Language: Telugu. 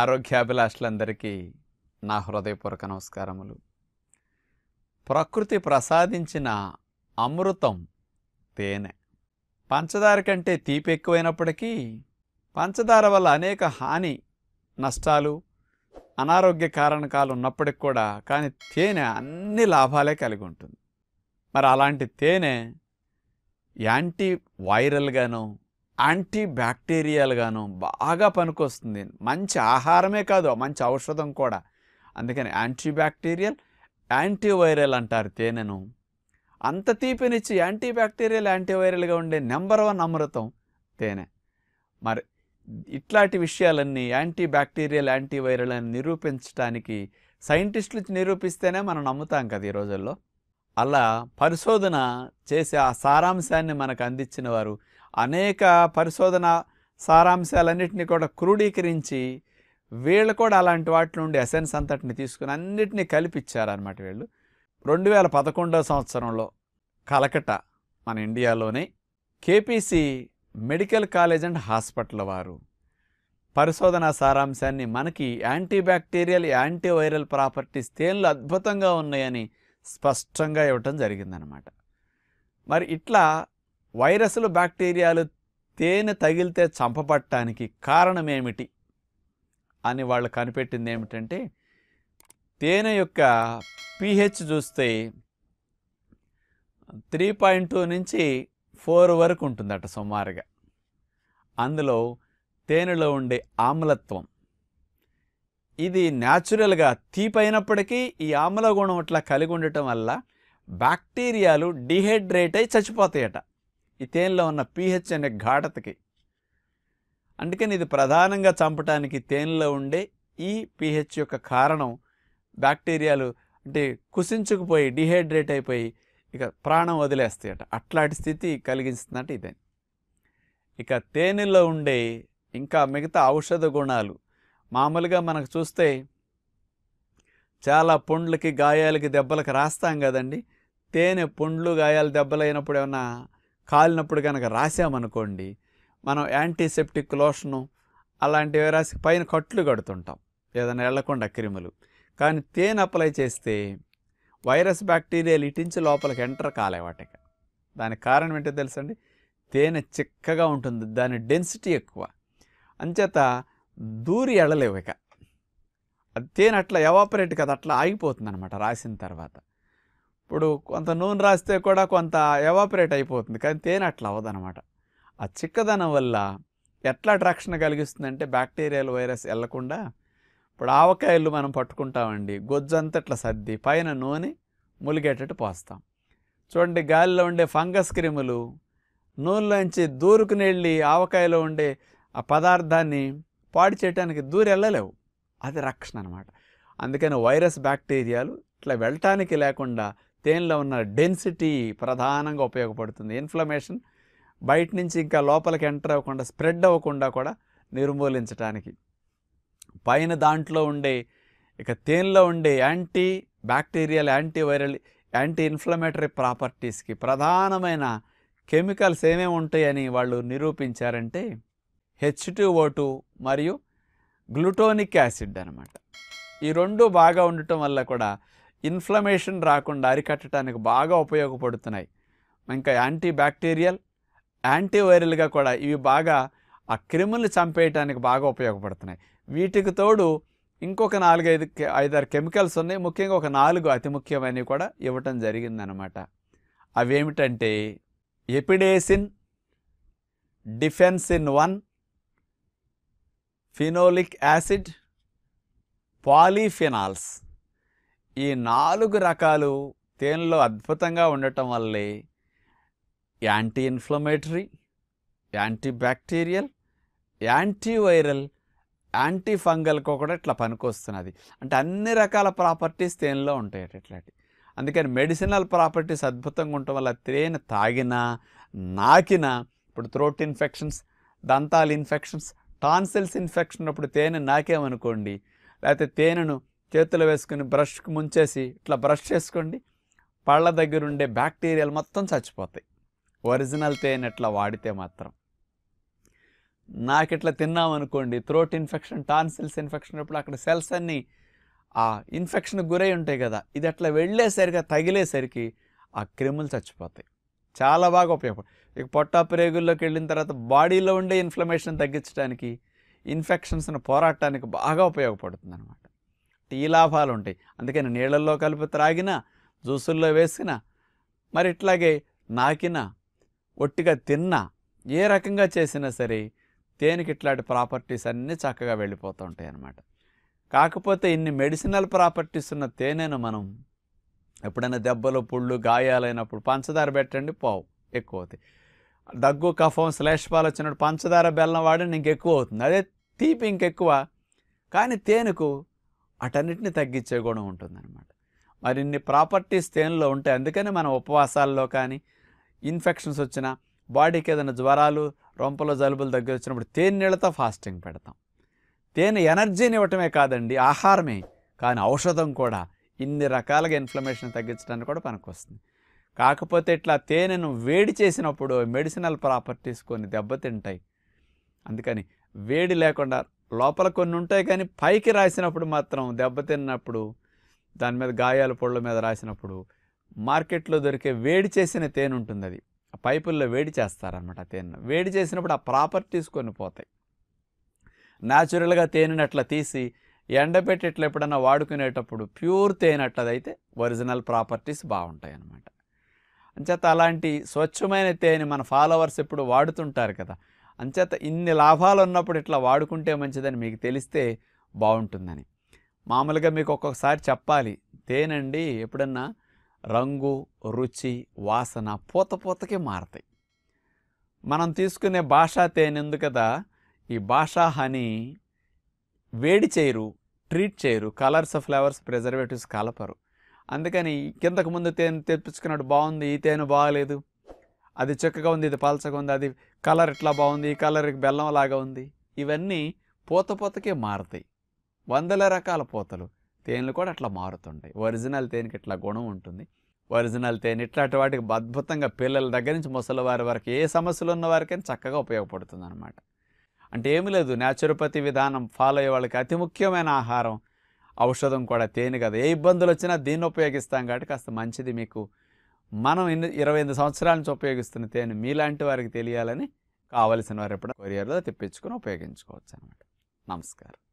ఆరోగ్యాభిలాషులందరికీ నా హృదయపూర్వక నమస్కారములు ప్రకృతి ప్రసాదించిన అమృతం తేనె పంచదార కంటే తీపి ఎక్కువైనప్పటికీ పంచదార వల్ల అనేక హాని నష్టాలు అనారోగ్య కారణకాలు ఉన్నప్పటికి కూడా కానీ తేనె అన్ని లాభాలే కలిగి ఉంటుంది మరి అలాంటి తేనె యాంటీ వైరల్గాను యాంటీ బాగా పనికొస్తుంది మంచి ఆహారమే కాదు మంచి ఔషధం కూడా అందుకని యాంటీ బ్యాక్టీరియల్ యాంటీవైరల్ అంటారు తేనెను అంత తీపినిచ్చి యాంటీ బ్యాక్టీరియల్ యాంటీవైరల్గా ఉండే నెంబర్ వన్ అమృతం తేనె మరి ఇట్లాంటి విషయాలన్నీ యాంటీ బ్యాక్టీరియల్ యాంటీవైరల్ అని నిరూపించడానికి సైంటిస్టులు నిరూపిస్తేనే మనం నమ్ముతాం కదా ఈ రోజుల్లో అలా పరిశోధన చేసే ఆ సారాంశాన్ని మనకు అందించిన వారు అనేక పరిశోధన సారాంశాలన్నింటినీ కూడా క్రోడీకరించి వీళ్ళు కూడా అలాంటి వాటి నుండి ఎసెన్స్ అంతటిని తీసుకుని అన్నిటినీ కల్పించారనమాట వీళ్ళు రెండు వేల పదకొండవ సంవత్సరంలో కలకట మన ఇండియాలోనే KPC medical college and hospital వారు పరిశోధన సారాంశాన్ని మనకి యాంటీ బ్యాక్టీరియల్ యాంటీవైరల్ ప్రాపర్టీస్ తేన్లు అద్భుతంగా ఉన్నాయని స్పష్టంగా ఇవ్వటం జరిగిందనమాట మరి ఇట్లా వైరస్లు బ్యాక్టీరియాలు తేనె తగిలితే చంపబట్టడానికి కారణమేమిటి అని వాళ్ళు కనిపెట్టింది ఏమిటంటే తేనె యొక్క పీహెచ్ చూస్తే త్రీ పాయింట్ టూ నుంచి ఫోర్ వరకు ఉంటుందట సుమారుగా అందులో తేనెలో ఉండే ఆమ్లత్వం ఇది న్యాచురల్గా తీపైనప్పటికీ ఈ ఆమ్ల గుణం అట్లా కలిగి ఉండటం వల్ల బ్యాక్టీరియాలు డిహైడ్రేట్ అయి చచ్చిపోతాయట తేనెలో ఉన్న పీహెచ్ అనే ఘాటతకి అందుకని ఇది ప్రధానంగా చంపటానికి తేనెలో ఉండే ఈ పీహెచ్ యొక్క కారణం బ్యాక్టీరియాలు అంటే కుసించుకుపోయి డిహైడ్రేట్ అయిపోయి ఇక ప్రాణం వదిలేస్తాయట అట్లాంటి స్థితి కలిగిస్తున్నట్టు ఇదే ఇక తేనెలో ఉండే ఇంకా మిగతా ఔషధ గుణాలు మామూలుగా మనకు చూస్తే చాలా పుండ్లకి గాయాలకి దెబ్బలకి రాస్తాం కదండి తేనె పుండ్లు గాయాలు దెబ్బలైనప్పుడు ఏమన్నా కాలినప్పుడు కనుక రాసామనుకోండి మనం యాంటీసెప్టిక్ లోషను అలాంటివి రాసి పైన కట్లు కడుతుంటాం ఏదైనా వెళ్లకుండా క్రిములు కానీ తేనె అప్లై చేస్తే వైరస్ బ్యాక్టీరియాలు ఇటించి లోపలికి ఎంటర్ కాలే వాటికి దానికి కారణం ఏంటో తెలుసండి తేనె చిక్కగా ఉంటుంది దాని డెన్సిటీ ఎక్కువ అంచేత దూరి ఎడలేవు ఇక తేనె అట్లా ఎవాపరేట్ కదా అట్లా ఆగిపోతుంది అనమాట రాసిన తర్వాత ఇప్పుడు కొంత నూనె రాస్తే కూడా కొంత ఎవాపరేట్ అయిపోతుంది కానీ తేనె అట్లా అవ్వదనమాట ఆ చిక్కదనం వల్ల ఎట్లా అట్రాక్షన్ కలిగిస్తుందంటే బ్యాక్టీరియల్ వైరస్ వెళ్లకుండా ఇప్పుడు ఆవకాయలు మనం పట్టుకుంటామండి గొజ్జంతా ఇట్లా సర్ది పైన నూనె ములిగేటట్టు పోస్తాం చూడండి గాలిలో ఉండే ఫంగస్ క్రిములు నూనెలోంచి దూరుకుని వెళ్ళి ఆవకాయలో ఉండే ఆ పదార్థాన్ని పాడు చేయడానికి దూరం వెళ్ళలేవు అది రక్షణ అనమాట అందుకని వైరస్ బ్యాక్టీరియాలు ఇట్లా వెళ్ళటానికి లేకుండా తేనెలో ఉన్న డెన్సిటీ ప్రధానంగా ఉపయోగపడుతుంది ఇన్ఫ్లమేషన్ బయట నుంచి ఇంకా లోపలికి ఎంటర్ అవ్వకుండా స్ప్రెడ్ అవ్వకుండా కూడా నిర్మూలించడానికి పైన దాంట్లో ఉండే ఇక తేనెలో ఉండే anti bacterial antiviral anti inflammatory ప్రాపర్టీస్కి ప్రధానమైన కెమికల్స్ ఏమేమి ఉంటాయని వాళ్ళు నిరూపించారంటే హెచ్ టూ మరియు గ్లూటోనిక్ యాసిడ్ అనమాట ఈ రెండు బాగా ఉండటం వల్ల కూడా ఇన్ఫ్లమేషన్ రాకుండా అరికట్టడానికి బాగా ఉపయోగపడుతున్నాయి ఇంకా యాంటీ బ్యాక్టీరియల్ యాంటీవైరల్గా కూడా ఇవి బాగా ఆ క్రిములు చంపేయటానికి బాగా ఉపయోగపడుతున్నాయి వీటికి తోడు ఇంకొక నాలుగైదు ఐదారు కెమికల్స్ ఉన్నాయి ముఖ్యంగా ఒక నాలుగు అతి ముఖ్యమైనవి కూడా ఇవ్వటం జరిగిందనమాట అవేమిటంటే apidaecin defensin one phenolic acid polyphenols ఈ నాలుగు రకాలు తేనెలో అద్భుతంగా ఉండటం వల్లే anti inflammatory anti bacterial antiviral anti ఫంగల్కు కూడా ఇట్లా పనికొస్తున్నది అంటే అన్ని రకాల ప్రాపర్టీస్ తేనెలో ఉంటాయి ఇట్లాంటి అందుకని మెడిసినల్ ప్రాపర్టీస్ అద్భుతంగా ఉండటం వల్ల తేనె తాగినా నాకినా ఇప్పుడు థ్రోట్ ఇన్ఫెక్షన్స్ దంతాల ఇన్ఫెక్షన్స్ టాన్సిల్స్ ఇన్ఫెక్షన్ అప్పుడు తేనె నాకేమనుకోండి లేకపోతే తేనెను చేతులు వేసుకుని బ్రష్కి ముంచేసి ఇట్లా బ్రష్ చేసుకోండి పళ్ళ దగ్గర ఉండే బ్యాక్టీరియాలు మొత్తం చచ్చిపోతాయి ఒరిజినల్ తేనె ఇట్లా వాడితే మాత్రం నాకు ఇట్లా తిన్నామనుకోండి థ్రోట్ ఇన్ఫెక్షన్ టాన్సిల్స్ ఇన్ఫెక్షన్ ఇప్పుడు అక్కడ సెల్స్ అన్నీ ఆ ఇన్ఫెక్షన్కి గురై ఉంటాయి కదా ఇది అట్లా వెళ్ళేసరికి తగిలేసరికి ఆ క్రిములు చచ్చిపోతాయి చాలా బాగా ఉపయోగపడు ఇక పొట్టా ప్రేగుల్లోకి వెళ్ళిన తర్వాత బాడీలో ఉండే ఇన్ఫ్లమేషన్ తగ్గించడానికి ఇన్ఫెక్షన్స్ను పోరాటానికి బాగా ఉపయోగపడుతుంది అనమాట ఈ లాభాలు ఉంటాయి అందుకని నీళ్ళల్లో కలిపి త్రాగిన జ్యూసుల్లో వేసిన మరి ఇట్లాగే నాకిన ఒట్టిగా తిన్నా ఏ రకంగా చేసినా సరే తేనెకి ఇట్లాంటి ప్రాపర్టీస్ అన్నీ చక్కగా వెళ్ళిపోతూ ఉంటాయి అన్నమాట కాకపోతే ఇన్ని మెడిసినల్ ప్రాపర్టీస్ ఉన్న తేనెను మనం ఎప్పుడైనా దెబ్బలు పుళ్ళు గాయాలైనప్పుడు పంచదార పెట్టండి పోవు ఎక్కువ అవుతాయి దగ్గు కఫం శ్లేష్పాలు వచ్చినప్పుడు పంచదార బెల్లం వాడి ఇంకెక్కువ అవుతుంది అదే తీపి ఇంకెక్కువ కానీ తేనెకు అటన్నిటిని తగ్గించే గుణం ఉంటుందన్నమాట మరిన్ని ప్రాపర్టీస్ తేనెలో ఉంటాయి అందుకని మనం ఉపవాసాల్లో కానీ ఇన్ఫెక్షన్స్ వచ్చినా బాడీకి ఏదైనా జ్వరాలు రొంపలో జలుబులు దగ్గర వచ్చినప్పుడు తేనె నీళ్ళతో ఫాస్టింగ్ పెడతాం తేనె ఎనర్జీని ఇవ్వటమే కాదండి ఆహారమే కానీ ఔషధం కూడా ఇన్ని రకాలుగా ఇన్ఫ్లమేషన్ తగ్గించడానికి కూడా వస్తుంది కాకపోతే ఇట్లా తేనెను వేడి చేసినప్పుడు మెడిసినల్ ప్రాపర్టీస్ కొన్ని దెబ్బతింటాయి అందుకని వేడి లేకుండా లోపల కొన్ని ఉంటాయి కానీ పైకి రాసినప్పుడు మాత్రం దెబ్బతిన్నప్పుడు దాని మీద గాయాల పొళ్ళ మీద రాసినప్పుడు మార్కెట్లో దొరికే వేడి చేసిన తేనె ఉంటుంది అది ఆ పైపుల్లో వేడి చేస్తారనమాట ఆ వేడి చేసినప్పుడు ఆ ప్రాపర్టీస్ కొన్ని పోతాయి న్యాచురల్గా తేనెని అట్లా తీసి ఎండబెట్టి ఇట్లా ఎప్పుడన్నా వాడుకునేటప్పుడు ప్యూర్ తేనె అట్లదైతే ఒరిజినల్ ప్రాపర్టీస్ బాగుంటాయి అనమాట అంచేత అలాంటి స్వచ్ఛమైన తేనె మన ఫాలోవర్స్ ఎప్పుడు వాడుతుంటారు కదా అంచేత ఇన్ని లాభాలు ఉన్నప్పుడు ఇట్లా వాడుకుంటే మంచిదని మీకు తెలిస్తే బాగుంటుందని మామూలుగా మీకు ఒక్కొక్కసారి చెప్పాలి తేనండి ఎప్పుడన్నా రంగు రుచి వాసన పూత పూతకే మారతాయి మనం తీసుకునే భాషా తేనె కదా ఈ భాషా హనీ వేడి చేయరు ట్రీట్ చేయరు కలర్స్ ఫ్లేవర్స్ ప్రిజర్వేటివ్స్ కలపరు అందుకని కిందకు ముందు తేనె తెప్పించుకున్నట్టు బాగుంది ఈ తేనె బాగలేదు అది చక్కగా ఉంది ఇది పలచగా ఉంది అది కలర్ ఇట్లా బాగుంది ఈ కలర్ బెల్లం లాగా ఉంది ఇవన్నీ పూత పూతకే మారుతాయి వందల రకాల పూతలు తేనెలు కూడా అట్లా మారుతుంటాయి ఒరిజినల్ తేనెకి ఇట్లా గుణం ఉంటుంది ఒరిజినల్ తేనె ఇట్లాంటి వాటికి అద్భుతంగా పిల్లల దగ్గర నుంచి ముసలివారి వరకు ఏ సమస్యలు ఉన్న వారికైనా చక్కగా ఉపయోగపడుతుంది అనమాట అంటే ఏమి లేదు న్యాచురోపతి విధానం ఫాలో అయ్యే వాళ్ళకి అతి ముఖ్యమైన ఆహారం ఔషధం కూడా తేనె కదా ఏ ఇబ్బందులు వచ్చినా దీన్ని ఉపయోగిస్తాం కాబట్టి కాస్త మంచిది మీకు మనం ఎన్ని ఇరవై ఎనిమిది సంవత్సరాల నుంచి ఉపయోగిస్తున్న తేనె మీలాంటి వారికి తెలియాలని కావలసిన వారు ఎప్పుడైనా కొరియర్లో తెప్పించుకొని ఉపయోగించుకోవచ్చు అనమాట నమస్కారం